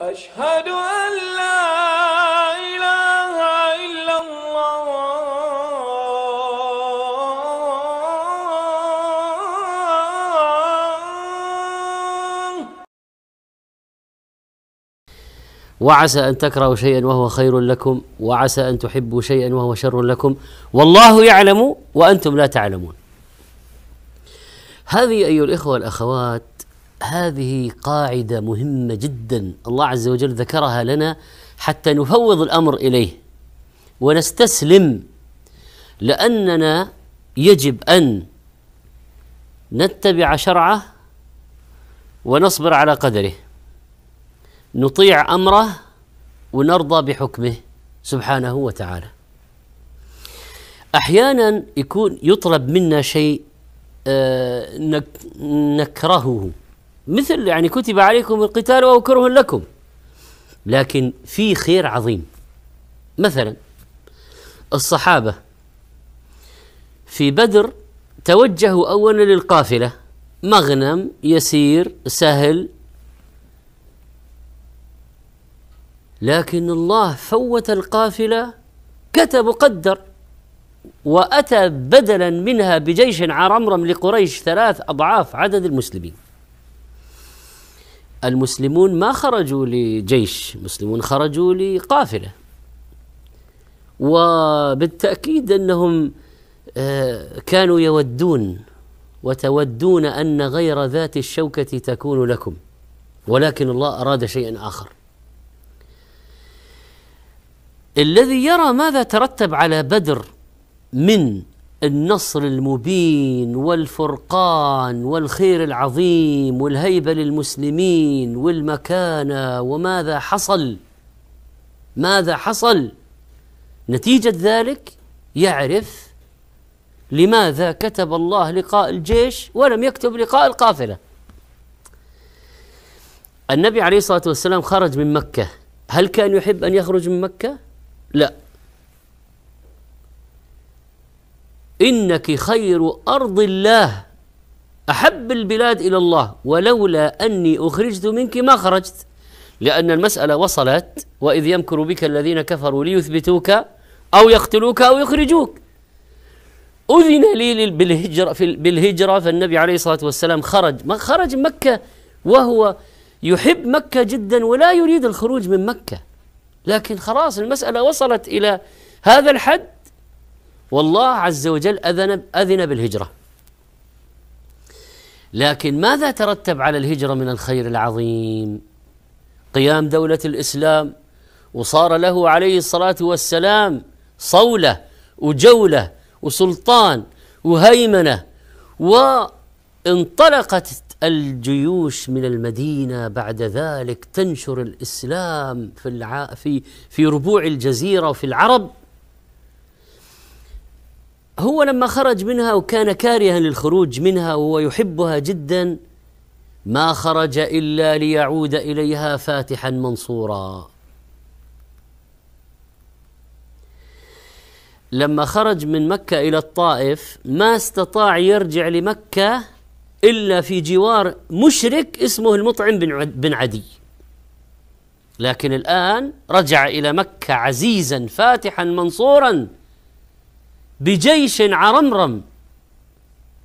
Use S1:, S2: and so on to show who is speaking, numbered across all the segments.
S1: أشهد أن لا إله إلا الله وعسى أن تكرهوا شيئا وهو خير لكم وعسى أن تحبوا شيئا وهو شر لكم والله يعلم وأنتم لا تعلمون هذه أيها الإخوة والأخوات هذه قاعده مهمه جدا الله عز وجل ذكرها لنا حتى نفوض الامر اليه ونستسلم لاننا يجب ان نتبع شرعه ونصبر على قدره نطيع امره ونرضى بحكمه سبحانه وتعالى احيانا يكون يطلب منا شيء آه، نكرهه مثل يعني كتب عليكم القتال وهو كره لكم لكن في خير عظيم مثلا الصحابة في بدر توجهوا أولا للقافلة مغنم يسير سهل لكن الله فوت القافلة كتب قدر وأتى بدلا منها بجيش عرمرم لقريش ثلاث أضعاف عدد المسلمين المسلمون ما خرجوا لجيش المسلمون خرجوا لقافلة وبالتأكيد أنهم آه، كانوا يودون وتودون أن غير ذات الشوكة تكون لكم ولكن الله أراد شيئا آخر الذي يرى ماذا ترتب على بدر من النصر المبين والفرقان والخير العظيم والهيبه للمسلمين والمكانه وماذا حصل ماذا حصل نتيجه ذلك يعرف لماذا كتب الله لقاء الجيش ولم يكتب لقاء القافله النبي عليه الصلاه والسلام خرج من مكه هل كان يحب ان يخرج من مكه لا إنك خير أرض الله أحب البلاد إلى الله ولولا أني أخرجت منك ما خرجت لأن المسألة وصلت وإذ يمكر بك الذين كفروا ليثبتوك أو يقتلوك أو يخرجوك أذن لي بالهجرة, في بالهجرة فالنبي عليه الصلاة والسلام خرج ما خرج مكة وهو يحب مكة جدا ولا يريد الخروج من مكة لكن خلاص المسألة وصلت إلى هذا الحد والله عز وجل أذن, أذن بالهجرة لكن ماذا ترتب على الهجرة من الخير العظيم قيام دولة الإسلام وصار له عليه الصلاة والسلام صولة وجولة وسلطان وهيمنة وانطلقت الجيوش من المدينة بعد ذلك تنشر الإسلام في, الع... في, في ربوع الجزيرة وفي العرب هو لما خرج منها وكان كارها للخروج منها وهو يحبها جدا ما خرج الا ليعود اليها فاتحا منصورا لما خرج من مكه الى الطائف ما استطاع يرجع لمكه الا في جوار مشرك اسمه المطعم بن عدي لكن الان رجع الى مكه عزيزا فاتحا منصورا بجيش عرمرم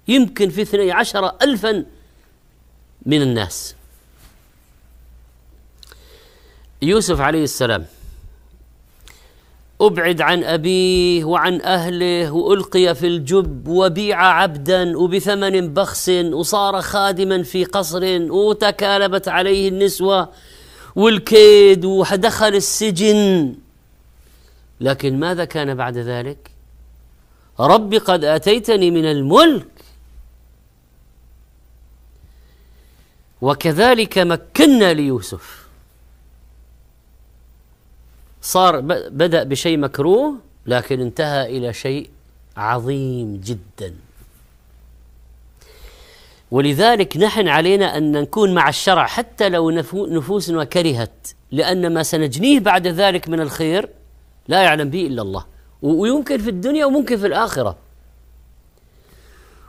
S1: يمكن في اثني عشر ألفا من الناس يوسف عليه السلام أبعد عن أبيه وعن أهله وألقي في الجب وبيع عبدا وبثمن بخس وصار خادما في قصر وتكالبت عليه النسوة والكيد ودخل السجن لكن ماذا كان بعد ذلك؟ رب قد اتيتني من الملك وكذلك مكنا ليوسف صار بدا بشيء مكروه لكن انتهى الى شيء عظيم جدا ولذلك نحن علينا ان نكون مع الشرع حتى لو نفوسنا كرهت لان ما سنجنيه بعد ذلك من الخير لا يعلم به الا الله ويمكن في الدنيا وممكن في الآخرة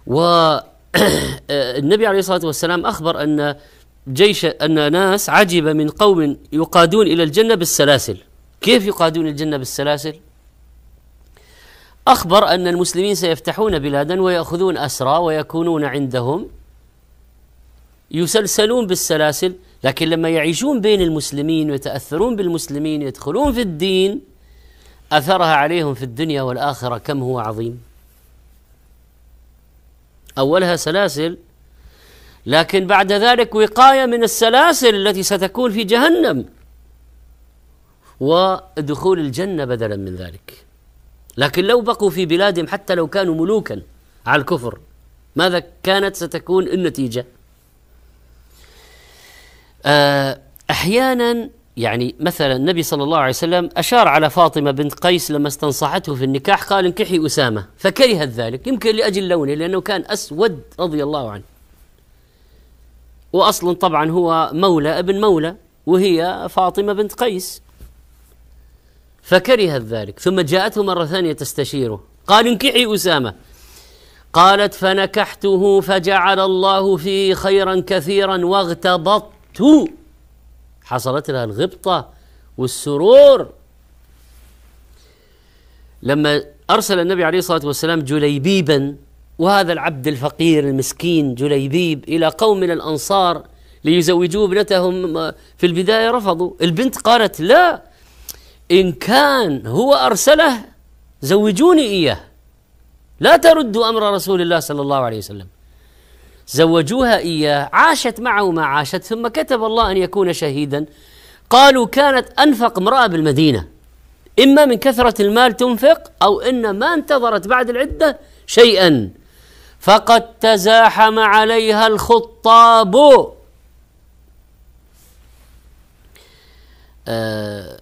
S1: والنبي عليه الصلاة والسلام أخبر أن جيش أن ناس عجب من قوم يقادون إلى الجنة بالسلاسل كيف يقادون الجنة بالسلاسل؟ أخبر أن المسلمين سيفتحون بلادا ويأخذون أسرى ويكونون عندهم يسلسلون بالسلاسل لكن لما يعيشون بين المسلمين ويتأثرون بالمسلمين يدخلون في الدين اثرها عليهم في الدنيا والاخره كم هو عظيم اولها سلاسل لكن بعد ذلك وقايه من السلاسل التي ستكون في جهنم ودخول الجنه بدلا من ذلك لكن لو بقوا في بلادهم حتى لو كانوا ملوكا على الكفر ماذا كانت ستكون النتيجه آه، احيانا يعني مثلا النبي صلى الله عليه وسلم أشار على فاطمة بنت قيس لما استنصحته في النكاح قال انكحي أسامة فكرهت ذلك يمكن لأجل لونه لأنه كان أسود رضي الله عنه وأصلا طبعا هو مولى ابن مولى وهي فاطمة بنت قيس فكرهت ذلك ثم جاءته مرة ثانية تستشيره قال انكحي أسامة قالت فنكحته فجعل الله فيه خيرا كثيرا واغتبطت حصلت لها الغبطة والسرور لما أرسل النبي عليه الصلاة والسلام جليبيبا وهذا العبد الفقير المسكين جليبيب إلى قوم من الأنصار ليزوجوا ابنتهم آه، في البداية رفضوا البنت قالت لا إن كان هو أرسله زوجوني إياه لا تردوا أمر رسول الله صلى الله عليه وسلم زوجوها إياه عاشت معه ما عاشت ثم كتب الله أن يكون شهيدا قالوا كانت أنفق امرأة بالمدينة إما من كثرة المال تنفق أو إن ما انتظرت بعد العدة شيئا فقد تزاحم عليها الخطاب آه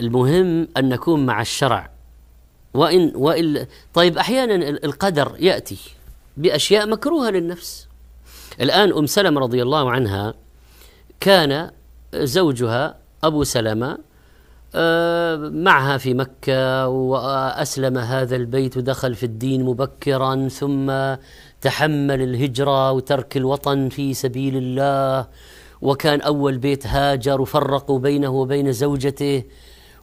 S1: المهم أن نكون مع الشرع وإن, وإن طيب أحيانا القدر يأتي بأشياء مكروهة للنفس الآن أم سلمة رضي الله عنها كان زوجها أبو سلمة آه، معها في مكة وأسلم هذا البيت ودخل في الدين مبكرا ثم تحمل الهجرة وترك الوطن في سبيل الله وكان أول بيت هاجر وفرقوا بينه وبين زوجته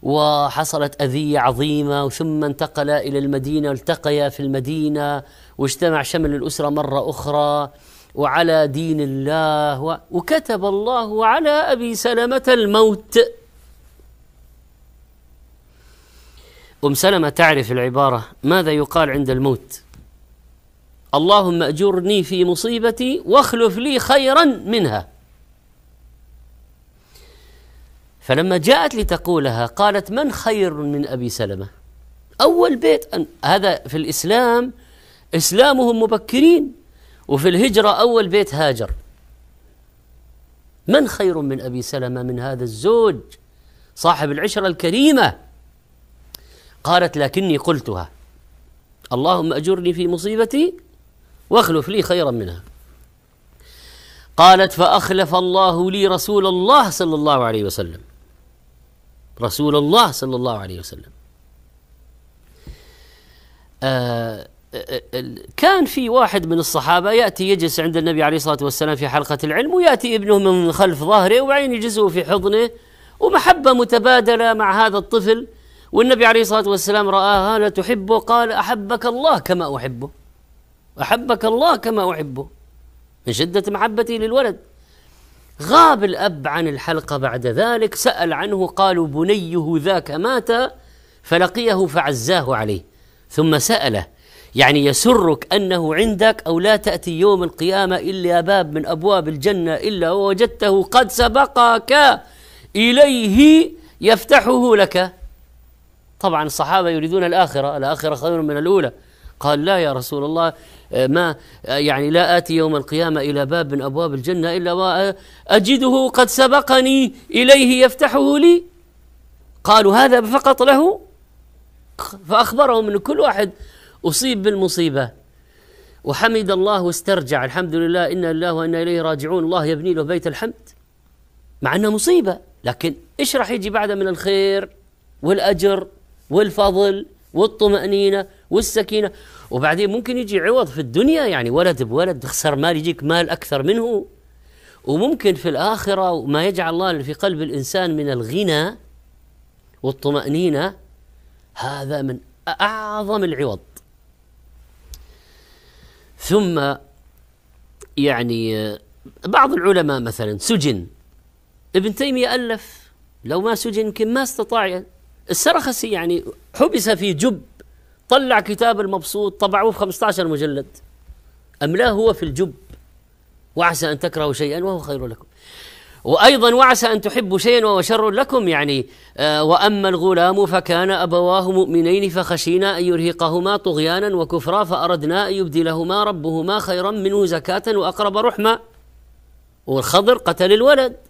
S1: وحصلت أذية عظيمة ثم انتقل إلى المدينة التقيا في المدينة واجتمع شمل الأسرة مرة أخرى وعلى دين الله وكتب الله على أبي سلمة الموت أم سلمة تعرف العبارة ماذا يقال عند الموت اللهم أجرني في مصيبتي واخلف لي خيرا منها فلما جاءت لتقولها قالت من خير من ابي سلمه؟ اول بيت أن هذا في الاسلام اسلامهم مبكرين وفي الهجره اول بيت هاجر. من خير من ابي سلمه من هذا الزوج صاحب العشره الكريمه؟ قالت لكني قلتها اللهم اجرني في مصيبتي واخلف لي خيرا منها. قالت فاخلف الله لي رسول الله صلى الله عليه وسلم. رسول الله صلى الله عليه وسلم آه، آه، آه، كان في واحد من الصحابة يأتي يجلس عند النبي عليه الصلاة والسلام في حلقة العلم ويأتي ابنه من خلف ظهره وعين يجلسه في حضنه ومحبة متبادلة مع هذا الطفل والنبي عليه الصلاة والسلام رآها لا تحبه قال أحبك الله كما أحبه أحبك الله كما أحبه من شدة محبتي للولد غاب الأب عن الحلقة بعد ذلك سأل عنه قالوا بنيه ذاك مات فلقيه فعزاه عليه ثم سأله يعني يسرك أنه عندك أو لا تأتي يوم القيامة إلا باب من أبواب الجنة إلا ووجدته قد سبقك إليه يفتحه لك طبعا الصحابة يريدون الآخرة الآخرة خير من الأولى قال لا يا رسول الله آه، ما آه، يعني لا آتي يوم القيامة إلى باب من أبواب الجنة إلا وأجده قد سبقني إليه يفتحه لي قالوا هذا فقط له فأخبرهم أن كل واحد أصيب بالمصيبة وحمد الله واسترجع الحمد لله إنا لله وإنا إليه راجعون الله يبني له بيت الحمد مع أنه مصيبة لكن إيش راح يجي بعده من الخير والأجر والفضل والطمأنينة والسكينة وبعدين ممكن يجي عوض في الدنيا يعني ولد بولد تخسر مال يجيك مال أكثر منه وممكن في الآخرة ما يجعل الله في قلب الإنسان من الغنى والطمأنينة هذا من أعظم العوض ثم يعني بعض العلماء مثلا سجن ابن تيمية ألف لو ما سجن يمكن ما استطاع السرخسي يعني حبس في جب طلع كتاب المبسوط طبعوه في 15 مجلد أملاه هو في الجب وعسى أن تكرهوا شيئا وهو خير لكم وأيضا وعسى أن تحبوا شيئا وهو شر لكم يعني آه، وأما الغلام فكان أبواه مؤمنين فخشينا أن يرهقهما طغيانا وكفرا فأردنا أن يبدلهما ربهما خيرا منه زكاة وأقرب رحمة والخضر قتل الولد